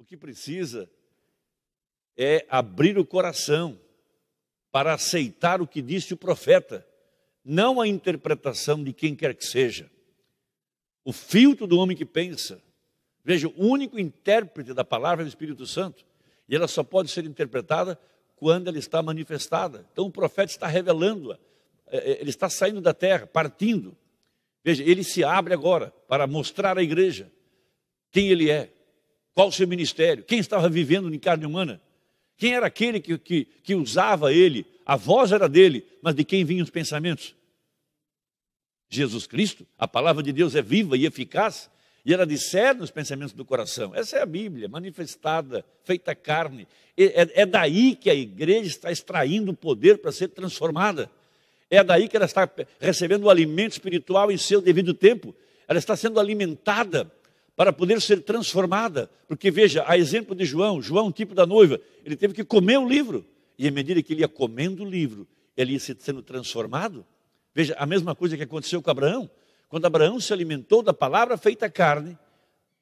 O que precisa é abrir o coração para aceitar o que disse o profeta, não a interpretação de quem quer que seja. O filtro do homem que pensa. Veja, o único intérprete da palavra é o Espírito Santo. E ela só pode ser interpretada quando ela está manifestada. Então o profeta está revelando-a. É, é, ele está saindo da terra, partindo. Veja, ele se abre agora para mostrar à igreja quem ele é, qual o seu ministério? Quem estava vivendo em carne humana? Quem era aquele que, que, que usava ele? A voz era dele, mas de quem vinham os pensamentos? Jesus Cristo, a palavra de Deus é viva e eficaz, e ela discerne os pensamentos do coração. Essa é a Bíblia, manifestada, feita carne. É, é daí que a igreja está extraindo o poder para ser transformada. É daí que ela está recebendo o alimento espiritual em seu devido tempo. Ela está sendo alimentada para poder ser transformada. Porque veja, a exemplo de João, João, tipo da noiva, ele teve que comer o livro. E à medida que ele ia comendo o livro, ele ia sendo transformado. Veja, a mesma coisa que aconteceu com Abraão. Quando Abraão se alimentou da palavra feita carne,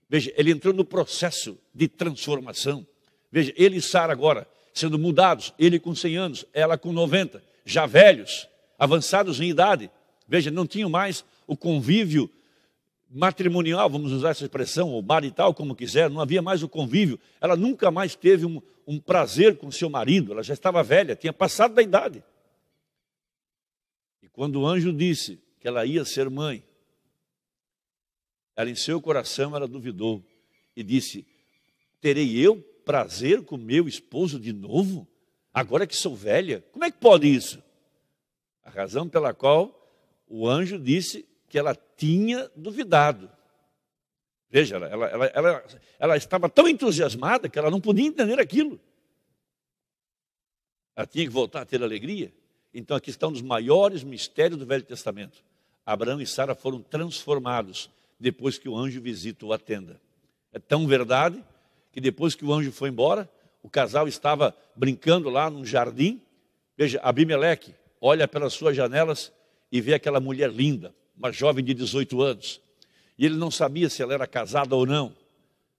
veja, ele entrou no processo de transformação. Veja, ele e Sara agora sendo mudados, ele com 100 anos, ela com 90, já velhos, avançados em idade. Veja, não tinham mais o convívio matrimonial, ah, vamos usar essa expressão, ou marital, como quiser, não havia mais o convívio. Ela nunca mais teve um, um prazer com seu marido, ela já estava velha, tinha passado da idade. E quando o anjo disse que ela ia ser mãe, ela em seu coração ela duvidou e disse: Terei eu prazer com meu esposo de novo? Agora que sou velha? Como é que pode isso? A razão pela qual o anjo disse que ela tinha duvidado. Veja, ela, ela, ela, ela estava tão entusiasmada que ela não podia entender aquilo. Ela tinha que voltar a ter alegria. Então, aqui estão os maiores mistérios do Velho Testamento. Abraão e Sara foram transformados depois que o anjo visita o atenda. É tão verdade que depois que o anjo foi embora, o casal estava brincando lá num jardim. Veja, Abimeleque olha pelas suas janelas e vê aquela mulher linda, uma jovem de 18 anos, e ele não sabia se ela era casada ou não.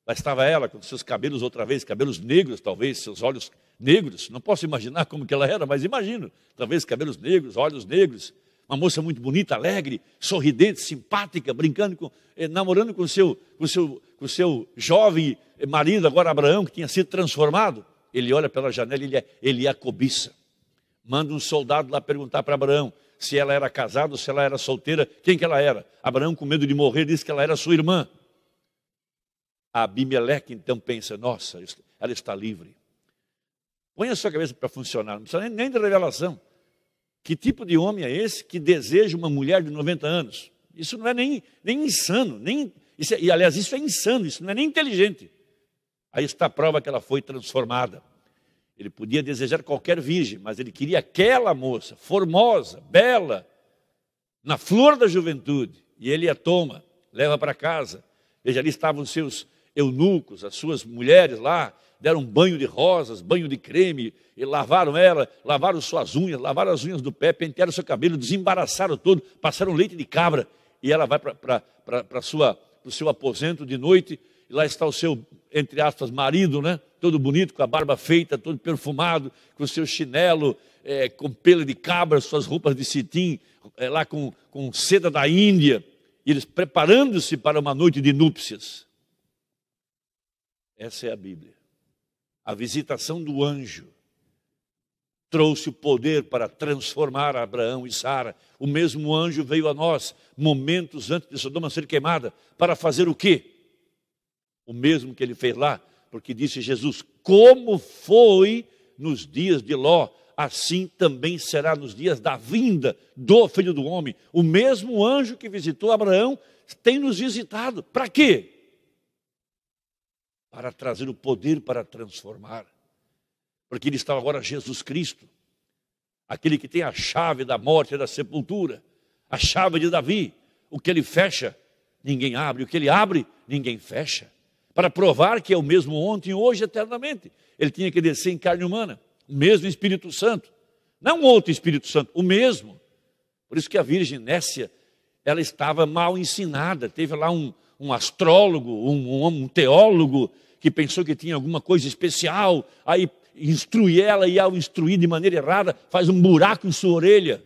Lá estava ela com seus cabelos outra vez, cabelos negros talvez, seus olhos negros. Não posso imaginar como que ela era, mas imagino. Talvez cabelos negros, olhos negros. Uma moça muito bonita, alegre, sorridente, simpática, brincando com, eh, namorando com seu, com seu, com seu jovem eh, marido agora Abraão que tinha sido transformado. Ele olha pela janela, ele é, ele é a cobiça manda um soldado lá perguntar para Abraão se ela era casada ou se ela era solteira, quem que ela era. Abraão, com medo de morrer, disse que ela era sua irmã. A Abimeleque então pensa: nossa, ela está livre. Põe a sua cabeça para funcionar, não precisa nem de revelação. Que tipo de homem é esse que deseja uma mulher de 90 anos? Isso não é nem, nem insano, nem, isso é, e aliás, isso é insano, isso não é nem inteligente. Aí está a prova que ela foi transformada. Ele podia desejar qualquer virgem, mas ele queria aquela moça, formosa, bela, na flor da juventude. E ele a toma, leva para casa. Veja, ali estavam os seus eunucos, as suas mulheres lá, deram um banho de rosas, banho de creme, e lavaram ela, lavaram suas unhas, lavaram as unhas do pé, pentearam seu cabelo, desembaraçaram todo, passaram leite de cabra, e ela vai para o seu aposento de noite, e lá está o seu, entre aspas, marido, né? todo bonito, com a barba feita, todo perfumado, com o seu chinelo é, com pelo de cabra, suas roupas de cetim, é, lá com, com seda da Índia, e eles preparando-se para uma noite de núpcias. Essa é a Bíblia. A visitação do anjo trouxe o poder para transformar Abraão e Sara. O mesmo anjo veio a nós momentos antes de Sodoma ser queimada para fazer o quê? O mesmo que ele fez lá, porque disse Jesus: Como foi nos dias de Ló, assim também será nos dias da vinda do filho do homem. O mesmo anjo que visitou Abraão tem nos visitado. Para quê? Para trazer o poder para transformar. Porque ele está agora Jesus Cristo, aquele que tem a chave da morte e da sepultura, a chave de Davi. O que ele fecha, ninguém abre. O que ele abre, ninguém fecha para provar que é o mesmo ontem, hoje eternamente. Ele tinha que descer em carne humana, o mesmo Espírito Santo. Não outro Espírito Santo, o mesmo. Por isso que a Virgem Nécia, ela estava mal ensinada. Teve lá um, um astrólogo, um, um, um teólogo, que pensou que tinha alguma coisa especial, aí instrui ela e ao instruir de maneira errada, faz um buraco em sua orelha.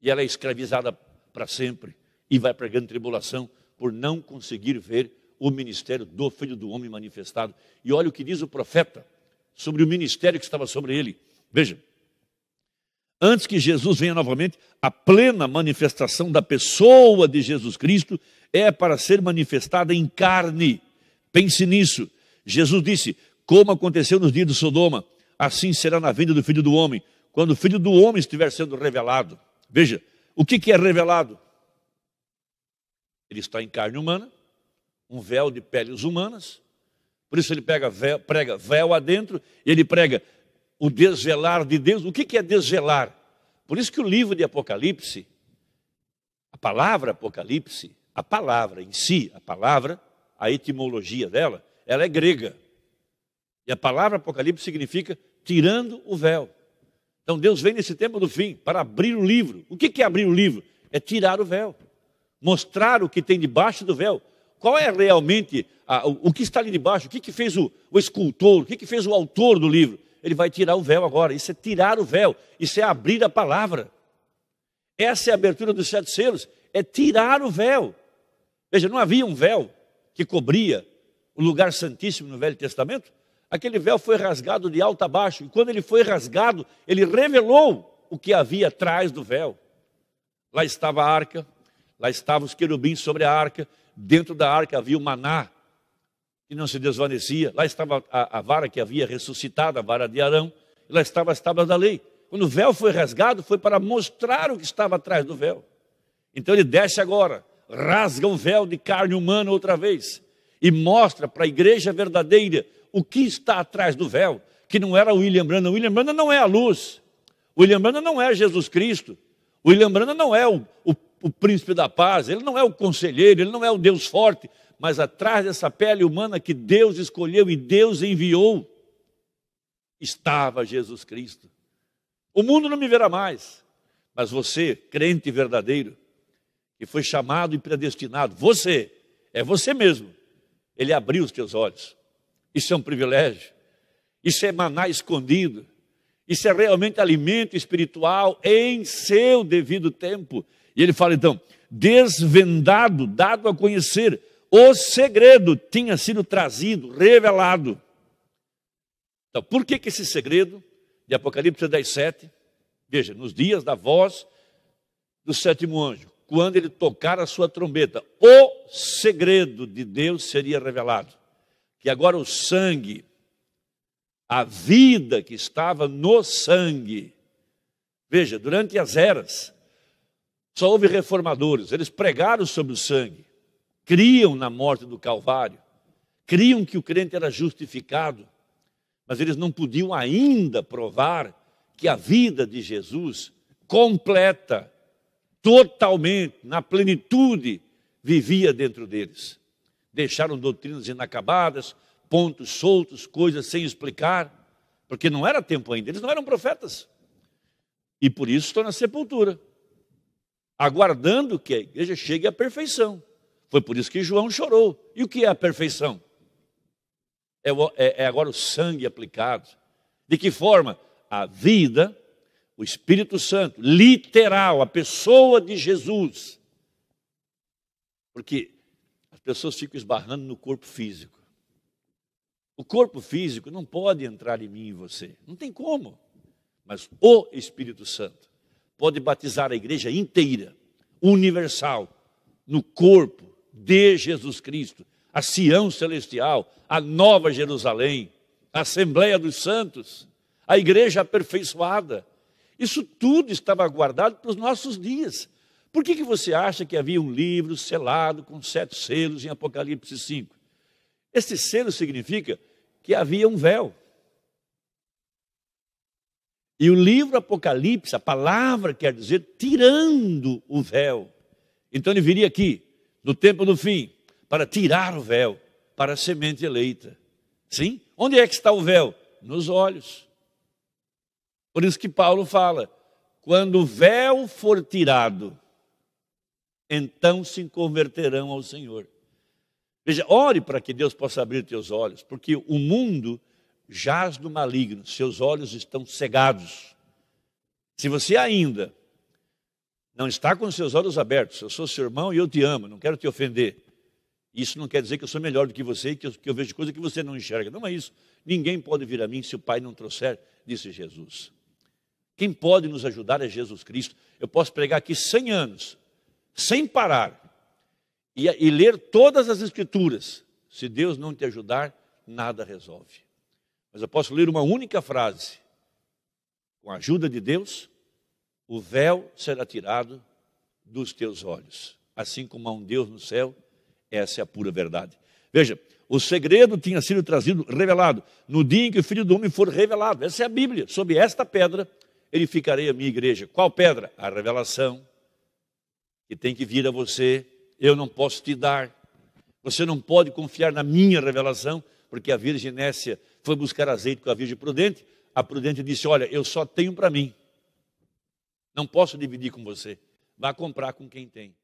E ela é escravizada para sempre e vai pregando tribulação por não conseguir ver o ministério do Filho do Homem manifestado. E olha o que diz o profeta sobre o ministério que estava sobre ele. Veja, antes que Jesus venha novamente, a plena manifestação da pessoa de Jesus Cristo é para ser manifestada em carne. Pense nisso. Jesus disse: Como aconteceu nos dias de Sodoma, assim será na vinda do Filho do Homem, quando o Filho do Homem estiver sendo revelado. Veja, o que, que é revelado? Ele está em carne humana, um véu de peles humanas. Por isso ele pega véu, prega véu adentro, ele prega o desvelar de Deus. O que é desvelar? Por isso que o livro de Apocalipse, a palavra Apocalipse, a palavra em si, a palavra, a etimologia dela, ela é grega. E a palavra Apocalipse significa tirando o véu. Então Deus vem nesse tempo do fim para abrir o livro. O que é abrir o livro? É tirar o véu mostrar o que tem debaixo do véu. Qual é realmente a, o, o, que está ali debaixo? O que, que fez o, o escultor? O que, que fez o autor do livro? Ele vai tirar o véu agora. Isso é tirar o véu. Isso é abrir a palavra. Essa é a abertura dos sete selos. É tirar o véu. Veja, não havia um véu que cobria o lugar santíssimo no Velho Testamento. Aquele véu foi rasgado de alto a baixo. E quando ele foi rasgado, ele revelou o que havia atrás do véu. Lá estava a arca, Lá estavam os querubins sobre a arca, dentro da arca havia o maná, que não se desvanecia, lá estava a, a vara que havia ressuscitado, a vara de Arão, lá estavam as tábuas da lei. Quando o véu foi rasgado, foi para mostrar o que estava atrás do véu. Então ele desce agora, rasga o véu de carne humana outra vez e mostra para a igreja verdadeira o que está atrás do véu, que não era o William Branham. William Branham não é a luz. O William Branham não é Jesus Cristo. O William Branham não é o, o o príncipe da paz, ele não é o conselheiro, ele não é o Deus forte, mas atrás dessa pele humana que Deus escolheu e Deus enviou, estava Jesus Cristo. O mundo não me verá mais, mas você, crente verdadeiro, que foi chamado e predestinado, você, é você mesmo, ele abriu os teus olhos. Isso é um privilégio, isso é maná escondido, isso é realmente alimento espiritual em seu devido tempo. E ele fala então: desvendado, dado a conhecer, o segredo tinha sido trazido, revelado. Então, por que, que esse segredo de Apocalipse 17? Veja, nos dias da voz do sétimo anjo, quando ele tocar a sua trombeta, o segredo de Deus seria revelado. Que agora o sangue, a vida que estava no sangue, veja, durante as eras, só houve reformadores, eles pregaram sobre o sangue, criam na morte do Calvário, criam que o crente era justificado, mas eles não podiam ainda provar que a vida de Jesus, completa, totalmente, na plenitude, vivia dentro deles. Deixaram doutrinas inacabadas, pontos soltos, coisas sem explicar, porque não era tempo ainda, eles não eram profetas. E por isso estão na sepultura aguardando que a igreja chegue à perfeição. Foi por isso que João chorou. E o que é a perfeição? É, o, é, é agora o sangue aplicado. De que forma? A vida, o Espírito Santo, literal, a pessoa de Jesus. Porque as pessoas ficam esbarrando no corpo físico. O corpo físico não pode entrar em mim e você, não tem como. Mas o Espírito Santo pode batizar a igreja inteira, universal, no corpo de Jesus Cristo, a Sião Celestial, a Nova Jerusalém, a Assembleia dos Santos, a igreja aperfeiçoada. Isso tudo estava guardado para os nossos dias. Por que, que você acha que havia um livro selado com sete selos em Apocalipse 5? Esse selo significa que havia um véu. E o livro Apocalipse, a palavra quer dizer tirando o véu. Então ele viria aqui, no tempo do fim, para tirar o véu, para a semente eleita. Sim? Onde é que está o véu? Nos olhos. Por isso que Paulo fala: quando o véu for tirado, então se converterão ao Senhor. Veja, ore para que Deus possa abrir teus olhos, porque o mundo jaz no maligno, seus olhos estão cegados. Se você ainda não está com seus olhos abertos, eu sou seu irmão e eu te amo, não quero te ofender. Isso não quer dizer que eu sou melhor do que você e que eu, que eu vejo coisa que você não enxerga. Não é isso. Ninguém pode vir a mim se o Pai não trouxer, disse Jesus. Quem pode nos ajudar é Jesus Cristo. Eu posso pregar aqui 100 anos, sem parar, e, e ler todas as Escrituras. Se Deus não te ajudar, nada resolve. Mas eu posso ler uma única frase. Com a ajuda de Deus, o véu será tirado dos teus olhos. Assim como há um Deus no céu, essa é a pura verdade. Veja, o segredo tinha sido trazido, revelado, no dia em que o Filho do Homem for revelado. Essa é a Bíblia. Sob esta pedra edificarei a minha igreja. Qual pedra? A revelação que tem que vir a você. Eu não posso te dar. Você não pode confiar na minha revelação, porque a virgem Nécia foi buscar azeite com a virgem prudente. A prudente disse: Olha, eu só tenho para mim, não posso dividir com você. Vá comprar com quem tem.